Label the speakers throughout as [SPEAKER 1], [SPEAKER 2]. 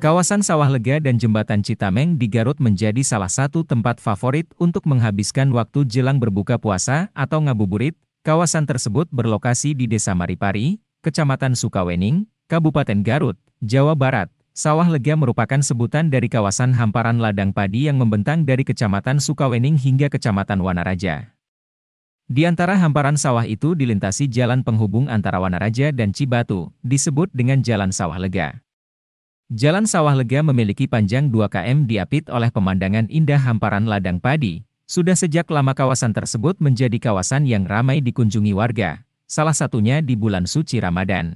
[SPEAKER 1] Kawasan Sawah Lega dan Jembatan Citameng di Garut menjadi salah satu tempat favorit untuk menghabiskan waktu jelang berbuka puasa atau ngabuburit. Kawasan tersebut berlokasi di Desa Maripari, Kecamatan Sukawening, Kabupaten Garut, Jawa Barat. Sawah Lega merupakan sebutan dari kawasan hamparan ladang padi yang membentang dari Kecamatan Sukawening hingga Kecamatan Wanaraja. Di antara hamparan sawah itu dilintasi jalan penghubung antara Wanaraja dan Cibatu, disebut dengan Jalan Sawah Lega. Jalan Sawah Lega memiliki panjang 2 km diapit oleh pemandangan indah hamparan ladang padi. Sudah sejak lama kawasan tersebut menjadi kawasan yang ramai dikunjungi warga, salah satunya di bulan suci Ramadan.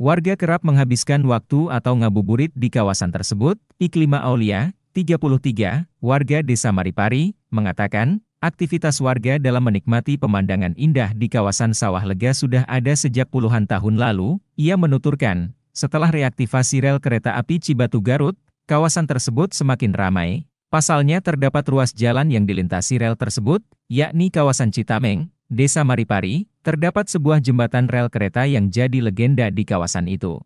[SPEAKER 1] Warga kerap menghabiskan waktu atau ngabuburit di kawasan tersebut. Iklima Aulia, 33, warga desa Maripari, mengatakan, aktivitas warga dalam menikmati pemandangan indah di kawasan sawah lega sudah ada sejak puluhan tahun lalu. Ia menuturkan, setelah reaktivasi rel kereta api Cibatu Garut, kawasan tersebut semakin ramai. Pasalnya terdapat ruas jalan yang dilintasi rel tersebut, yakni kawasan Citameng, Desa Maripari, terdapat sebuah jembatan rel kereta yang jadi legenda di kawasan itu.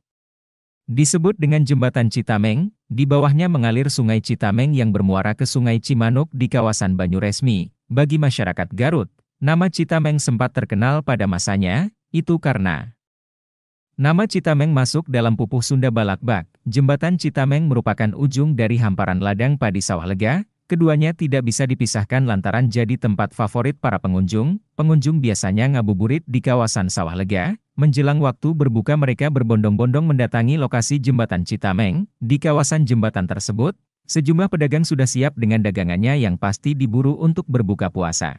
[SPEAKER 1] Disebut dengan Jembatan Citameng, di bawahnya mengalir Sungai Citameng yang bermuara ke Sungai Cimanuk di kawasan Banyuresmi. Bagi masyarakat Garut, nama Citameng sempat terkenal pada masanya, itu karena Nama Citameng masuk dalam pupuh Sunda Balakbak. Jembatan Citameng merupakan ujung dari hamparan ladang padi sawah lega, keduanya tidak bisa dipisahkan lantaran jadi tempat favorit para pengunjung. Pengunjung biasanya ngabuburit di kawasan sawah lega. Menjelang waktu berbuka mereka berbondong-bondong mendatangi lokasi jembatan Citameng. Di kawasan jembatan tersebut, sejumlah pedagang sudah siap dengan dagangannya yang pasti diburu untuk berbuka puasa.